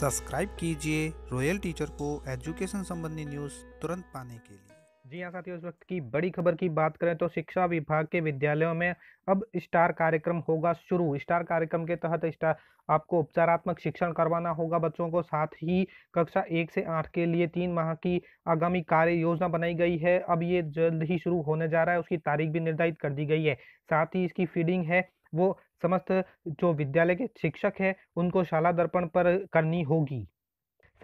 subscribe कीजिए royal teacher को education संबंधी न्यूज तुरंत पाने के लिए जी हाँ साथियों इस वक्त की बड़ी खबर की बात करें तो शिक्षा विभाग के विद्यालयों में अब स्टार कार्यक्रम होगा शुरू स्टार कार्यक्रम के तहत स्टार आपको उपचारात्मक शिक्षण करवाना होगा बच्चों को साथ ही कक्षा एक से आठ के लिए तीन माह की आगामी कार्य योजना बनाई गई है अब ये जल्द ही शुरू होने जा रहा है उसकी तारीख भी निर्धारित कर दी गई है साथ ही इसकी फीडिंग है वो समस्त जो विद्यालय के शिक्षक हैं उनको शाला दर्पण पर करनी होगी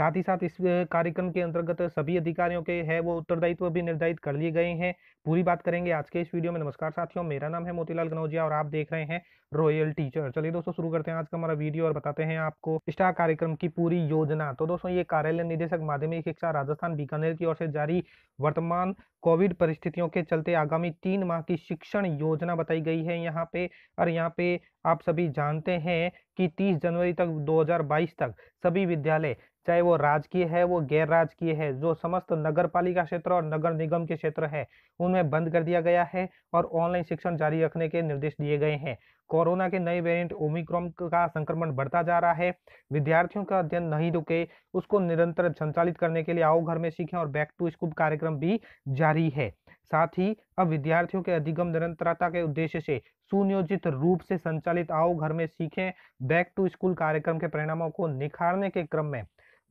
साथ ही साथ इस कार्यक्रम के अंतर्गत सभी अधिकारियों के है वो उत्तरदायित्व भी निर्धारित कर लिए गए हैं पूरी बात करेंगे आज के इस वीडियो में नमस्कार साथियों मेरा नाम है मोतीलाल गनौजिया और आप देख रहे हैं रॉयल टीचर चलिए दोस्तों शुरू करते हैं आज का हमारा वीडियो और बताते हैं आपको स्टार कार्यक्रम की पूरी योजना तो दोस्तों ये कार्यालय निदेशक माध्यमिक शिक्षा राजस्थान बीकानेर की ओर से जारी वर्तमान कोविड परिस्थितियों के चलते आगामी तीन माह की शिक्षण योजना बताई गई है यहाँ पे और यहाँ पे आप सभी जानते हैं कि 30 जनवरी तक 2022 तक सभी विद्यालय चाहे वो राजकीय है वो गैर राजकीय है जो समस्त नगर पालिका क्षेत्र और नगर निगम के क्षेत्र है उनमें बंद कर दिया गया है और ऑनलाइन शिक्षण जारी रखने के निर्देश दिए गए हैं कोरोना के नए वेरिएंट ओमिक्रॉन का संक्रमण बढ़ता जा रहा है विद्यार्थियों का अध्ययन नहीं रुके उसको निरंतर संचालित करने के लिए आओ घर में सीखें और बैक टू स्कूल कार्यक्रम भी जारी है साथ ही अब विद्यार्थियों के अधिगम निरंतरता के उद्देश्य से सुनियोजित रूप से संचालित आओ घर में सीखें बैक टू स्कूल कार्यक्रम के परिणामों को निखारने के क्रम में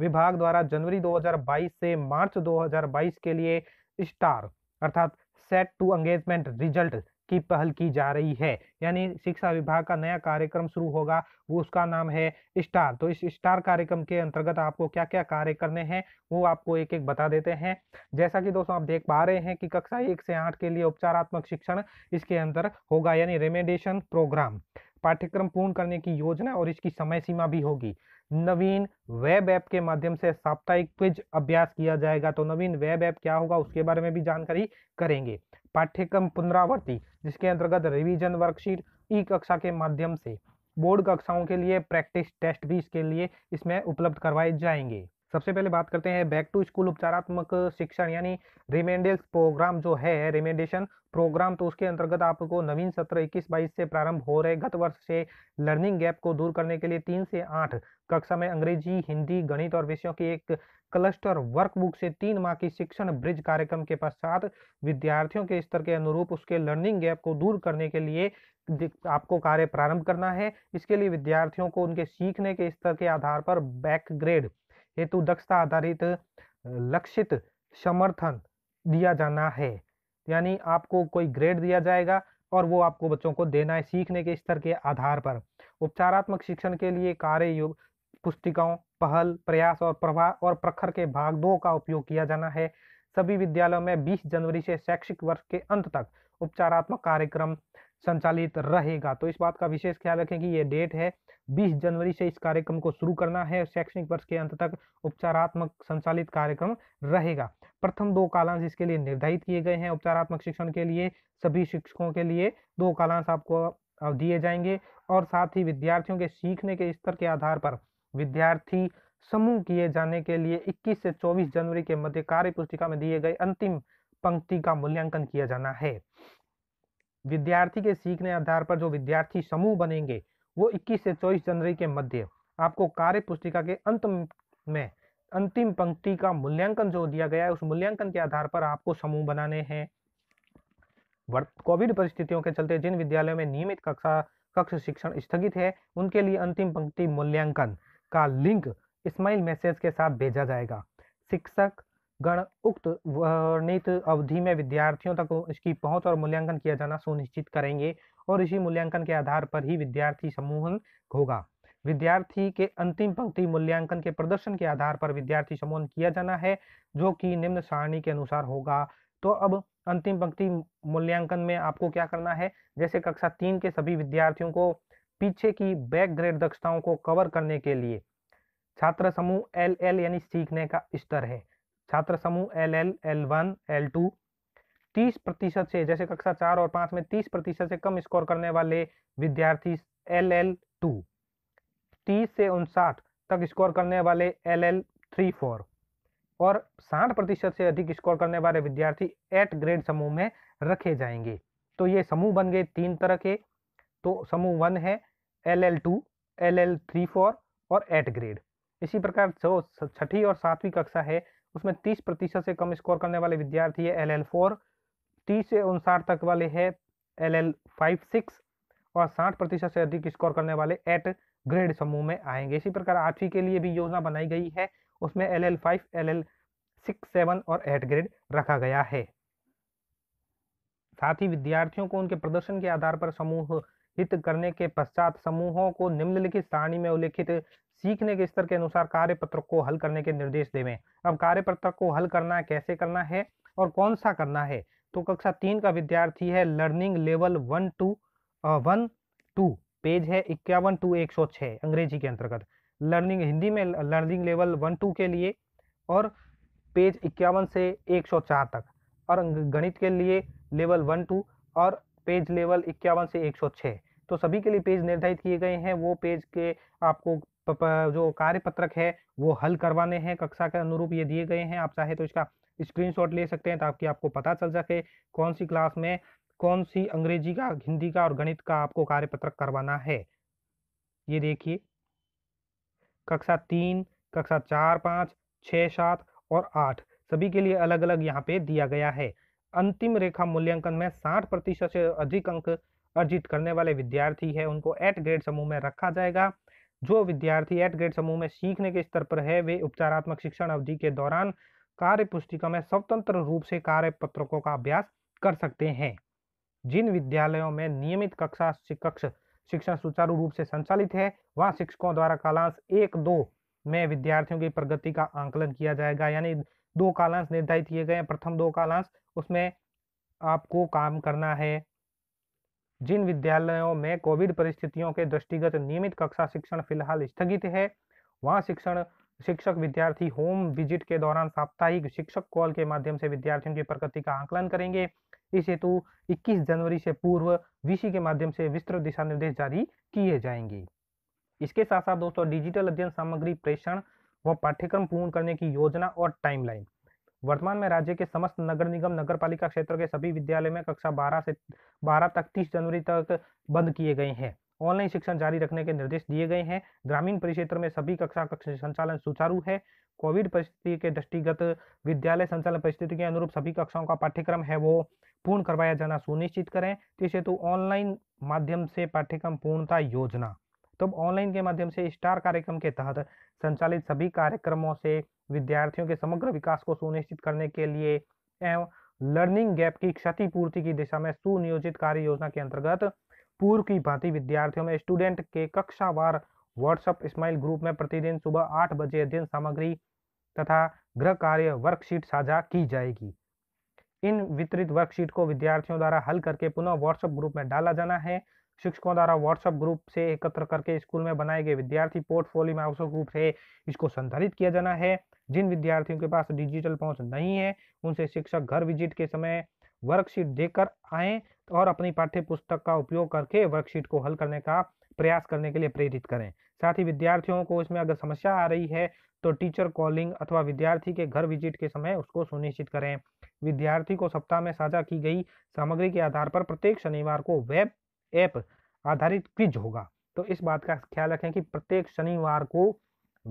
विभाग द्वारा जनवरी 2022 से मार्च 2022 के लिए स्टार अर्थात सेट टू एंगेजमेंट रिजल्ट की पहल की जा रही है यानी शिक्षा विभाग का नया कार्यक्रम शुरू होगा वो उसका नाम है स्टार तो इस स्टार कार्यक्रम के अंतर्गत आपको क्या क्या कार्य करने हैं वो आपको एक एक बता देते हैं जैसा कि दोस्तों आप देख पा रहे हैं कि कक्षा एक से आठ के लिए उपचारात्मक शिक्षण इसके अंदर होगा यानी रेमेडेशन प्रोग्राम पाठ्यक्रम पूर्ण करने की योजना और इसकी समय सीमा भी होगी नवीन वेब ऐप के माध्यम से साप्ताहिक क्विज अभ्यास किया जाएगा तो नवीन वेब ऐप क्या होगा उसके बारे में भी जानकारी करेंगे पाठ्यक्रम पुनरावृत्ति जिसके अंतर्गत रिविजन वर्कशीट ई कक्षा के माध्यम से बोर्ड कक्षाओं के लिए प्रैक्टिस टेस्ट भी इसके लिए इसमें उपलब्ध करवाए जाएंगे सबसे पहले बात करते हैं बैक टू स्कूल उपचारात्मक शिक्षण यानी रिमेंडेल्स प्रोग्राम जो है रिमेंडेशन प्रोग्राम तो उसके अंतर्गत आपको नवीन सत्र 21-22 से प्रारंभ हो रहे गत वर्ष से लर्निंग गैप को दूर करने के लिए तीन से आठ कक्षा में अंग्रेजी हिंदी गणित और विषयों की एक क्लस्टर वर्कबुक से तीन माह की शिक्षण ब्रिज कार्यक्रम के पश्चात विद्यार्थियों के स्तर के अनुरूप उसके लर्निंग गैप को दूर करने के लिए आपको कार्य प्रारंभ करना है इसके लिए विद्यार्थियों को उनके सीखने के स्तर के आधार पर बैक ग्रेड हेतु दक्षता आधारित लक्षित समर्थन दिया जाना है यानी आपको कोई ग्रेड दिया जाएगा और वो आपको बच्चों को देना है सीखने के स्तर के आधार पर उपचारात्मक शिक्षण के लिए कार्य युग पुस्तिकाओं पहल प्रयास और प्रभाव और प्रखर के भाग दो का उपयोग किया जाना है सभी विद्यालयों में 20 जनवरी से शैक्षिक वर्ष के अंत तक उपचारात्मक कार्यक्रम संचालित रहेगा तो इस बात का विशेष ख्याल रखें कि ये डेट है 20 जनवरी से इस कार्यक्रम को शुरू करना है शैक्षणिक वर्ष के अंत तक उपचारात्मक संचालित कार्यक्रम रहेगा प्रथम दो कालांश इसके लिए निर्धारित किए गए हैं उपचारात्मक शिक्षण के लिए सभी शिक्षकों के लिए दो कालांश आपको दिए जाएंगे और साथ ही विद्यार्थियों के सीखने के स्तर के आधार पर विद्यार्थी समूह किए जाने के लिए 21 से 24 जनवरी के मध्य कार्य पुस्तिका में दिए गए अंतिम पंक्ति का मूल्यांकन किया जाना है विद्यार्थी के सीखने आधार पर जो विद्यार्थी समूह बनेंगे वो 21 से 24 जनवरी के मध्य आपको कार्य पुस्तिका के अंत में अंतिम पंक्ति का मूल्यांकन जो दिया गया है उस मूल्यांकन के आधार पर आपको समूह बनाने हैं कोविड परिस्थितियों के चलते जिन विद्यालयों में नियमित कक्षा कक्ष शिक्षण स्थगित है उनके लिए अंतिम पंक्ति मूल्यांकन का लिंक स्माइल मैसेज के साथ भेजा जाएगा शिक्षक गण उक्त वर्णित अवधि में विद्यार्थियों तक इसकी पहुंच और मूल्यांकन किया जाना सुनिश्चित करेंगे और इसी मूल्यांकन के आधार पर ही विद्यार्थी समूहन होगा विद्यार्थी के अंतिम पंक्ति मूल्यांकन के प्रदर्शन के आधार पर विद्यार्थी समूहन किया जाना है जो कि निम्न सारणी के अनुसार होगा तो अब अंतिम पंक्ति मूल्यांकन में आपको क्या करना है जैसे कक्षा तीन के सभी विद्यार्थियों को पीछे की बैक ग्रेड दक्षताओं को कवर करने के लिए छात्र समूह एल एल यानी सीखने का स्तर है छात्र समूह L L L one L two तीस प्रतिशत से जैसे कक्षा चार और पाँच में तीस प्रतिशत से कम स्कोर करने वाले विद्यार्थी एल एल टू तीस से उनसाठ तक स्कोर करने वाले एल एल थ्री फोर और साठ प्रतिशत से अधिक स्कोर करने वाले विद्यार्थी एट ग्रेड समूह में रखे जाएंगे तो ये समूह बन गए तीन तरह के तो समूह वन है L L two L L three four और एट ग्रेड इसी प्रकार जो छठी और सातवीं कक्षा है उसमें तीस प्रतिशत से कम स्कोर करने वाले विद्यार्थी है एल एल फोर तीस से उनसाठ तक वाले है एल एल फाइव सिक्स और साठ प्रतिशत से अधिक स्कोर करने वाले एट ग्रेड समूह में आएंगे इसी प्रकार आठवीं के लिए भी योजना बनाई गई है उसमें L L five L L six seven और एट ग्रेड रखा गया है साथ ही विद्यार्थियों को उनके प्रदर्शन के आधार पर समूह हित करने के पश्चात समूहों को निम्नलिखित सारणी में उल्लेखित सीखने के स्तर के अनुसार कार्य पत्र को हल करने के निर्देश देवें अब कार्य पत्र को हल करना कैसे करना है और कौन सा करना है तो कक्षा तीन का विद्यार्थी है learning level one two one two page है इक्यावन टू एक सौ छः अंग्रेजी के अंतर्गत लर्निंग हिंदी में लर्निंग लेवल वन टू के लिए और पेज इक्यावन से एक सौ चार तक और गणित के लिए लेवल वन टू और पेज लेवल इक्यावन से एक सौ छः तो सभी के लिए पेज निर्धारित किए गए हैं वो पेज के आपको जो कार्य पत्रक है वो हल करवाने हैं कक्षा के अनुरूप ये दिए गए हैं आप चाहे तो इसका स्क्रीनशॉट ले सकते हैं ताकि आपको पता चल सके कौन सी क्लास में कौन सी अंग्रेजी का हिंदी का और गणित का आपको कार्य पत्रक करवाना है ये देखिए कक्षा तीन कक्षा चार पाँच छः सात और आठ सभी के लिए अलग अलग यहाँ पे दिया गया है अंतिम रेखा मूल्यांकन में साठ प्रतिशत से अधिक अंक अर्जित करने वाले विद्यार्थी है उनको एट ग्रेड समूह में रखा जाएगा जो विद्यार्थी एट ग्रेड समूह में सीखने के स्तर पर है वे उपचारात्मक शिक्षण अवधि के दौरान कार्य पुस्तिका में स्वतंत्र रूप से कार्य पत्रकों का अभ्यास कर सकते हैं जिन विद्यालयों में नियमित कक्षा कक्ष शिक्षण सुचारू रूप से संचालित है वहाँ शिक्षकों द्वारा कालांश एक दो में विद्यार्थियों की प्रगति का आंकलन किया जाएगा यानी दो कालांश निर्धारित किए गए प्रथम दो कालांश उसमें आपको काम करना है जिन विद्यालयों में कोविड परिस्थितियों के दृष्टिगत नियमित कक्षा शिक्षण फिलहाल स्थगित है वहाँ शिक्षण शिक्षक विद्यार्थी होम विजिट के दौरान साप्ताहिक शिक्षक कॉल के माध्यम से विद्यार्थियों की प्रगति का आंकलन करेंगे इस हेतु 21 जनवरी से पूर्व वीसी के माध्यम से विस्तृत दिशा निर्देश जारी किए जाएंगे इसके साथ साथ दोस्तों डिजिटल अध्ययन सामग्री प्रेषण व पाठ्यक्रम पूर्ण करने की योजना और टाइमलाइन वर्तमान में राज्य के समस्त नगर निगम नगर पालिका क्षेत्र के सभी विद्यालय में कक्षा 12 से 12 तक 30 जनवरी तक बंद किए गए हैं ऑनलाइन शिक्षण जारी रखने के निर्देश दिए गए हैं ग्रामीण परिक्षेत्र में सभी कक्षा का संचालन सुचारू है कोविड परिस्थिति के दृष्टिगत विद्यालय संचालन परिस्थिति के अनुरूप सभी कक्षाओं का पाठ्यक्रम है वो पूर्ण करवाया जाना सुनिश्चित करें इस हेतु ऑनलाइन माध्यम से पाठ्यक्रम पूर्णता योजना तो अब ऑनलाइन के माध्यम से स्टार कार्यक्रम के तहत संचालित सभी कार्यक्रमों से विद्यार्थियों के समग्र विकास को सुनिश्चित करने के लिए एवं लर्निंग गैप की क्षतिपूर्ति की दिशा में सुनियोजित कार्य योजना के अंतर्गत पूर्व की भांति विद्यार्थियों में स्टूडेंट के कक्षावार व्हाट्सएप स्माइल ग्रुप में प्रतिदिन सुबह आठ बजे अध्ययन सामग्री तथा गृह कार्य वर्कशीट साझा की जाएगी इन वितरित वर्कशीट को विद्यार्थियों द्वारा हल करके पुनः व्हाट्सएप ग्रुप में डाला जाना है शिक्षकों द्वारा व्हाट्सएप ग्रुप से एकत्र करके स्कूल में बनाए गए विद्यार्थी पोर्टफोलियो में आवश्यक रूप से इसको संधारित किया जाना है जिन विद्यार्थियों के पास डिजिटल पहुंच नहीं है उनसे शिक्षक घर विजिट के समय वर्कशीट देकर आए और अपनी पाठ्य पुस्तक का उपयोग करके वर्कशीट को हल करने का प्रयास करने के लिए प्रेरित करें साथ ही विद्यार्थियों को इसमें अगर समस्या आ रही है तो टीचर कॉलिंग अथवा विद्यार्थी के घर विजिट के समय उसको सुनिश्चित करें विद्यार्थी को सप्ताह में साझा की गई सामग्री के आधार पर प्रत्येक शनिवार को वेब ऐप आधारित क्विज होगा तो इस बात का ख्याल रखें कि प्रत्येक शनिवार को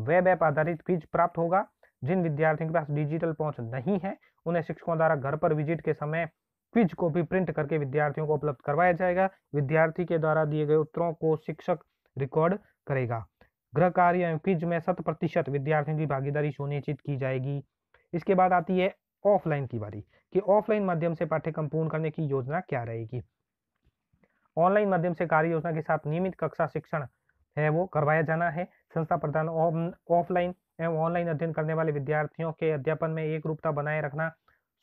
वेब ऐप आधारित क्विज प्राप्त होगा जिन विद्यार्थियों के पास डिजिटल पहुंच नहीं है उन्हें शिक्षकों द्वारा घर पर विजिट के समय क्विज को भी प्रिंट करके विद्यार्थियों को उपलब्ध करवाया जाएगा विद्यार्थी के द्वारा दिए गए उत्तरों को शिक्षक रिकॉर्ड करेगा गृह कार्य एवं क्विज में शत प्रतिशत विद्यार्थियों की भागीदारी सुनिश्चित की जाएगी इसके बाद आती है ऑफलाइन की बारी कि ऑफलाइन माध्यम से पाठ्यक्रम पूर्ण करने की योजना क्या रहेगी ऑनलाइन माध्यम से कार्य योजना के साथ नियमित कक्षा शिक्षण है वो करवाया जाना है संस्था प्रधान ऑफलाइन एवं ऑनलाइन अध्ययन करने वाले विद्यार्थियों के अध्यापन में एक रूपता बनाए रखना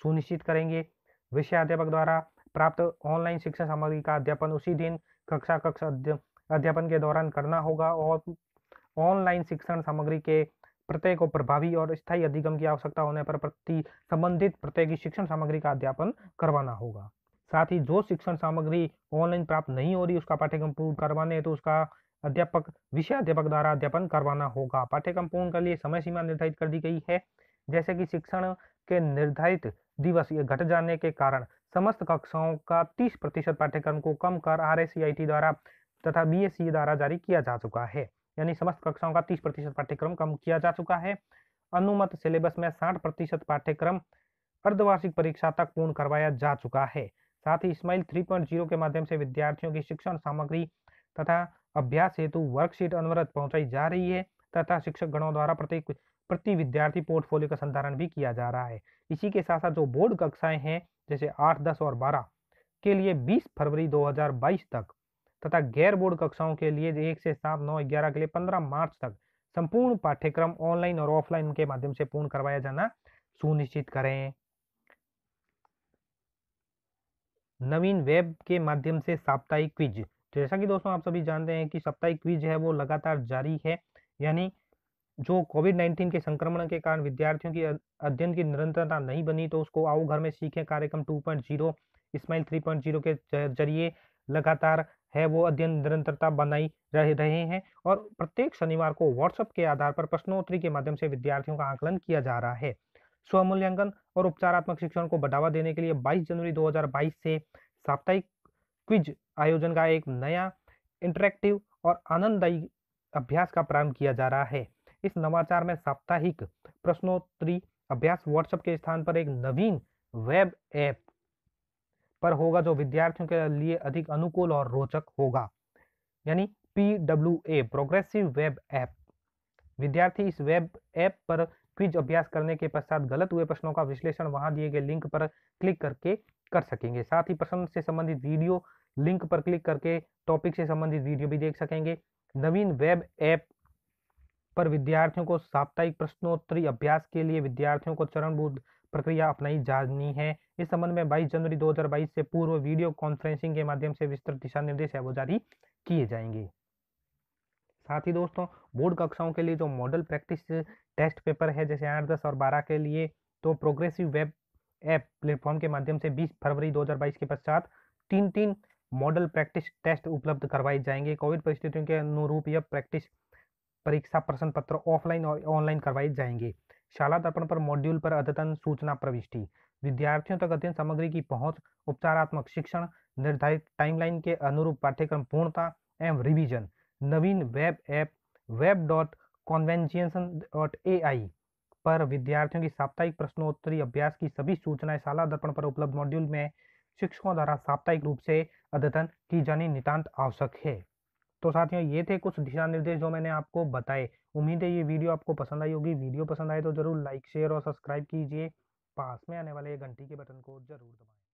सुनिश्चित करेंगे विषय अध्यापक द्वारा प्राप्त ऑनलाइन शिक्षा सामग्री का अध्यापन उसी दिन कक्षा कक्ष अध्यापन के दौरान करना होगा और ऑनलाइन शिक्षण सामग्री के प्रत्यय को प्रभावी और स्थायी अधिगम की आवश्यकता होने पर प्रति संबंधित प्रत्यय की शिक्षण सामग्री का अध्यापन करवाना होगा साथ ही जो शिक्षण सामग्री ऑनलाइन प्राप्त नहीं हो रही उसका पाठ्यक्रम पूर्ण करवाने तो उसका अध्यापक विषय अध्यापक द्वारा अध्यापन करवाना होगा पाठ्यक्रम पूर्ण के लिए समय सीमा निर्धारित कर दी गई है जैसे कि शिक्षण के निर्धारित दिवस घट जाने के कारण समस्त कक्षाओं का 30 प्रतिशत पाठ्यक्रम को कम कर आर द्वारा तथा बी द्वारा जारी किया जा चुका है यानी समस्त कक्षाओं का 30 प्रतिशत पाठ्यक्रम कम किया जा चुका है अनुमत सिलेबस में 60 प्रतिशत पाठ्यक्रम अर्धवार्षिक परीक्षा तक पूर्ण करवाया जा चुका है साथ ही स्माइल 3.0 के माध्यम से विद्यार्थियों की शिक्षण सामग्री तथा अभ्यास हेतु वर्कशीट अनवरत पहुंचाई जा रही है तथा शिक्षक गणों द्वारा प्रत्येक प्रति विद्यार्थी पोर्टफोलियो का संधारण भी किया जा रहा है इसी के साथ साथ जो बोर्ड कक्षाएं हैं जैसे आठ दस और बारह के लिए बीस फरवरी दो तक तथा गैर बोर्ड कक्षाओं के लिए एक से सात नौ ग्यारह के लिए पंद्रह मार्च तक संपूर्ण पाठ्यक्रम ऑनलाइन और ऑफलाइन के माध्यम से पूर्ण करवाया जाना सुनिश्चित करें नवीन वेब के माध्यम से साप्ताहिक क्विज तो जैसा कि दोस्तों आप सभी जानते हैं कि साप्ताहिक क्विज है वो लगातार जारी है यानी जो कोविड नाइन्टीन के संक्रमण के कारण विद्यार्थियों की अध्ययन की निरंतरता नहीं बनी तो उसको आओ घर में सीखें कार्यक्रम 2.0 स्माइल जीरो के जरिए लगातार है वो अध्ययन निरंतरता बनाई रह रहे हैं और प्रत्येक शनिवार को व्हाट्सएप के आधार पर प्रश्नोत्तरी के माध्यम से विद्यार्थियों का आकलन किया जा रहा है स्वमूल्यांकन और उपचारात्मक शिक्षण को बढ़ावा देने के लिए 22 जनवरी 2022 से साप्ताहिक क्विज आयोजन का एक नया इंटरेक्टिव और आनंददायी अभ्यास का प्रारंभ किया जा रहा है इस नवाचार में साप्ताहिक प्रश्नोत्तरी अभ्यास व्हाट्सएप के स्थान पर एक नवीन वेब ऐप पर होगा जो विद्यार्थियों के लिए अधिक अनुकूल और रोचक होगा यानी P W A progressive web app विद्यार्थी इस वेब ऐप पर क्विज अभ्यास करने के पश्चात गलत हुए प्रश्नों का विश्लेषण वहां दिए गए लिंक पर क्लिक करके कर सकेंगे साथ ही प्रश्न से संबंधित वीडियो लिंक पर क्लिक करके टॉपिक से संबंधित वीडियो भी देख सकेंगे नवीन वेब ऐप पर विद्यार्थियों को साप्ताहिक प्रश्नोत्तरी अभ्यास के लिए विद्यार्थियों को चरणबद्ध प्रक्रिया अपनाई जानी है इस संबंध में 22 जनवरी 2022 से पूर्व वीडियो कॉन्फ्रेंसिंग के माध्यम से विस्तृत दिशा निर्देश है वो जारी किए जाएंगे साथ ही दोस्तों बोर्ड कक्षाओं के लिए जो मॉडल प्रैक्टिस टेस्ट पेपर है जैसे आठ दस और बारह के लिए तो प्रोग्रेसिव वेब ऐप प्लेटफॉर्म के माध्यम से 20 फरवरी 2022 के पश्चात तीन तीन मॉडल प्रैक्टिस टेस्ट उपलब्ध करवाए जाएंगे कोविड परिस्थितियों के अनुरूप यह प्रैक्टिस परीक्षा प्रश्न पत्र ऑफलाइन और ऑनलाइन करवाए जाएंगे शाला दर्पण पर मॉड्यूल पर अद्यतन सूचना प्रविष्टि विद्यार्थियों तक अध्ययन सामग्री की पहुंच उपचारात्मक शिक्षण निर्धारित टाइमलाइन के अनुरूप पाठ्यक्रम पूर्णता एवं रिवीजन नवीन web app web dot ConveGenius dot A I पर विद्यार्थियों की साप्ताहिक प्रश्नोत्तरी अभ्यास की सभी सूचनाएं शाला दर्पण पर उपलब्ध मॉड्यूल में शिक्षकों द्वारा साप्ताहिक रूप से अद्यतन की जानी नितांत आवश्यक है तो साथियों ये थे कुछ दिशा निर्देश जो मैंने आपको बताए उम्मीद है ये वीडियो आपको पसंद आई होगी वीडियो पसंद आए तो जरूर लाइक शेयर और सब्सक्राइब कीजिए पास में आने वाले घंटी के बटन को जरूर दबाएं